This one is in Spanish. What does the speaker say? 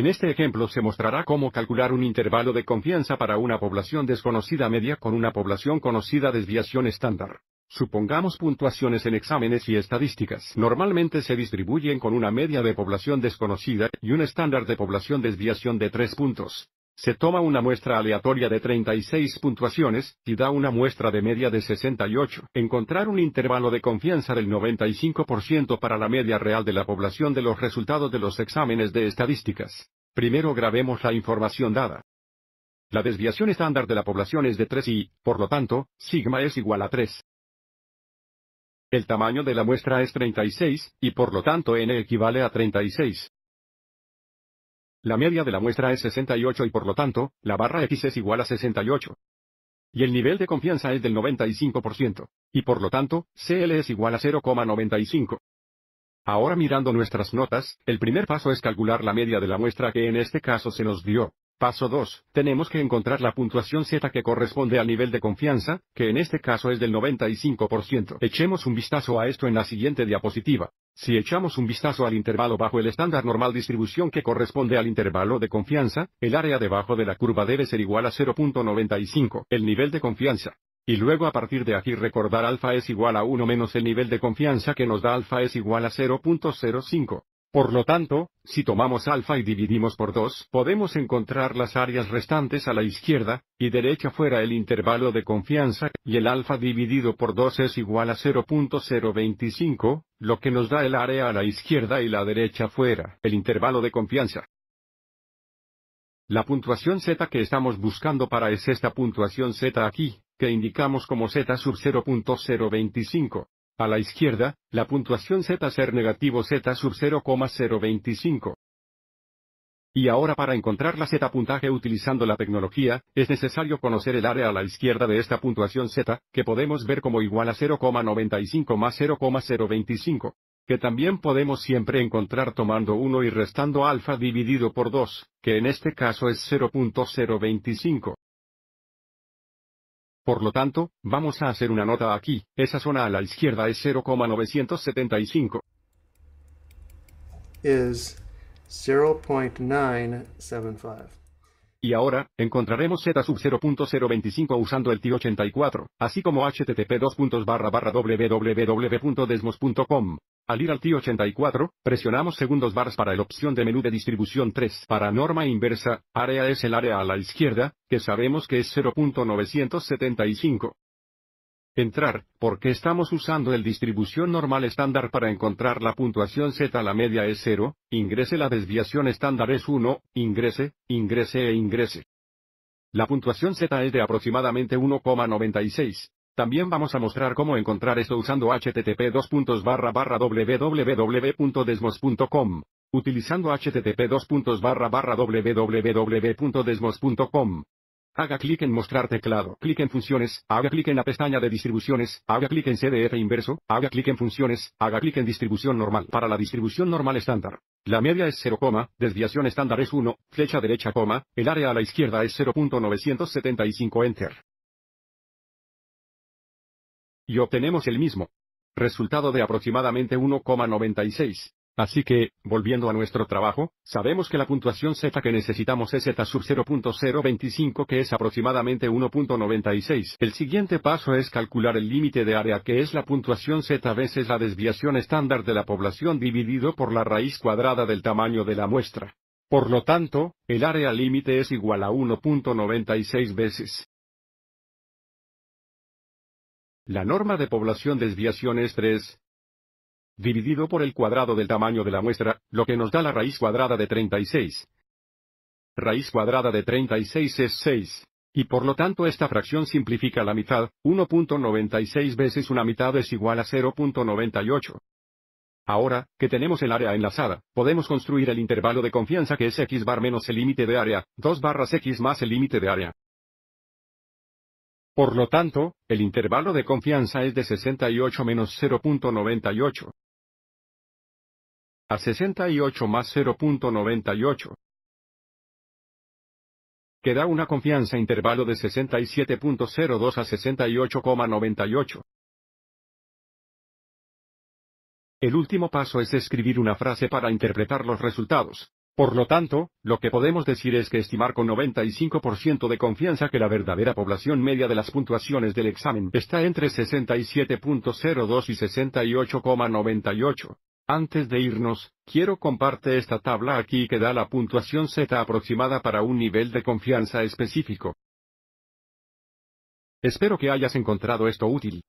En este ejemplo se mostrará cómo calcular un intervalo de confianza para una población desconocida media con una población conocida desviación estándar. Supongamos puntuaciones en exámenes y estadísticas. Normalmente se distribuyen con una media de población desconocida y un estándar de población desviación de tres puntos. Se toma una muestra aleatoria de 36 puntuaciones, y da una muestra de media de 68. Encontrar un intervalo de confianza del 95% para la media real de la población de los resultados de los exámenes de estadísticas. Primero grabemos la información dada. La desviación estándar de la población es de 3 y, por lo tanto, sigma es igual a 3. El tamaño de la muestra es 36, y por lo tanto n equivale a 36. La media de la muestra es 68 y por lo tanto, la barra X es igual a 68. Y el nivel de confianza es del 95%, y por lo tanto, CL es igual a 0,95. Ahora mirando nuestras notas, el primer paso es calcular la media de la muestra que en este caso se nos dio, Paso 2. Tenemos que encontrar la puntuación Z que corresponde al nivel de confianza, que en este caso es del 95%. Echemos un vistazo a esto en la siguiente diapositiva. Si echamos un vistazo al intervalo bajo el estándar normal distribución que corresponde al intervalo de confianza, el área debajo de la curva debe ser igual a 0.95, el nivel de confianza. Y luego a partir de aquí recordar alfa es igual a 1 menos el nivel de confianza que nos da alfa es igual a 0.05. Por lo tanto, si tomamos alfa y dividimos por 2, podemos encontrar las áreas restantes a la izquierda, y derecha fuera el intervalo de confianza, y el alfa dividido por 2 es igual a 0.025, lo que nos da el área a la izquierda y la derecha fuera, el intervalo de confianza. La puntuación z que estamos buscando para es esta puntuación z aquí, que indicamos como z sub 0.025. A la izquierda, la puntuación Z ser negativo Z sub 0,025. Y ahora para encontrar la Z puntaje utilizando la tecnología, es necesario conocer el área a la izquierda de esta puntuación Z, que podemos ver como igual a 0,95 más 0,025. Que también podemos siempre encontrar tomando 1 y restando alfa dividido por 2, que en este caso es 0.025. Por lo tanto, vamos a hacer una nota aquí, esa zona a la izquierda es 0,975. Y ahora, encontraremos Z sub 0.025 usando el t 84 así como http www.desmos.com. Al ir al t 84 presionamos segundos bars para la opción de menú de distribución 3 para norma inversa, área es el área a la izquierda, que sabemos que es 0.975 entrar, porque estamos usando el distribución normal estándar para encontrar la puntuación z la media es 0, ingrese la desviación estándar es 1, ingrese, ingrese e ingrese. La puntuación z es de aproximadamente 1,96. También vamos a mostrar cómo encontrar esto usando http www.desmos.com. Utilizando http www.desmos.com, Haga clic en Mostrar teclado. Clic en Funciones. Haga clic en la pestaña de Distribuciones. Haga clic en CDF inverso. Haga clic en Funciones. Haga clic en Distribución normal. Para la distribución normal estándar. La media es 0, desviación estándar es 1, flecha derecha, coma, el área a la izquierda es 0.975 Enter. Y obtenemos el mismo resultado de aproximadamente 1,96. Así que, volviendo a nuestro trabajo, sabemos que la puntuación Z que necesitamos es Z sub 0.025 que es aproximadamente 1.96. El siguiente paso es calcular el límite de área que es la puntuación Z veces la desviación estándar de la población dividido por la raíz cuadrada del tamaño de la muestra. Por lo tanto, el área límite es igual a 1.96 veces. La norma de población desviación es 3, dividido por el cuadrado del tamaño de la muestra, lo que nos da la raíz cuadrada de 36. Raíz cuadrada de 36 es 6. Y por lo tanto esta fracción simplifica la mitad, 1.96 veces una mitad es igual a 0.98. Ahora, que tenemos el área enlazada, podemos construir el intervalo de confianza que es x bar menos el límite de área, 2 barras x más el límite de área. Por lo tanto, el intervalo de confianza es de 68 menos 0.98 a 68 más 0.98 que da una confianza intervalo de 67.02 a 68,98. El último paso es escribir una frase para interpretar los resultados. Por lo tanto, lo que podemos decir es que estimar con 95% de confianza que la verdadera población media de las puntuaciones del examen está entre 67.02 y 68,98. Antes de irnos, quiero comparte esta tabla aquí que da la puntuación Z aproximada para un nivel de confianza específico. Espero que hayas encontrado esto útil.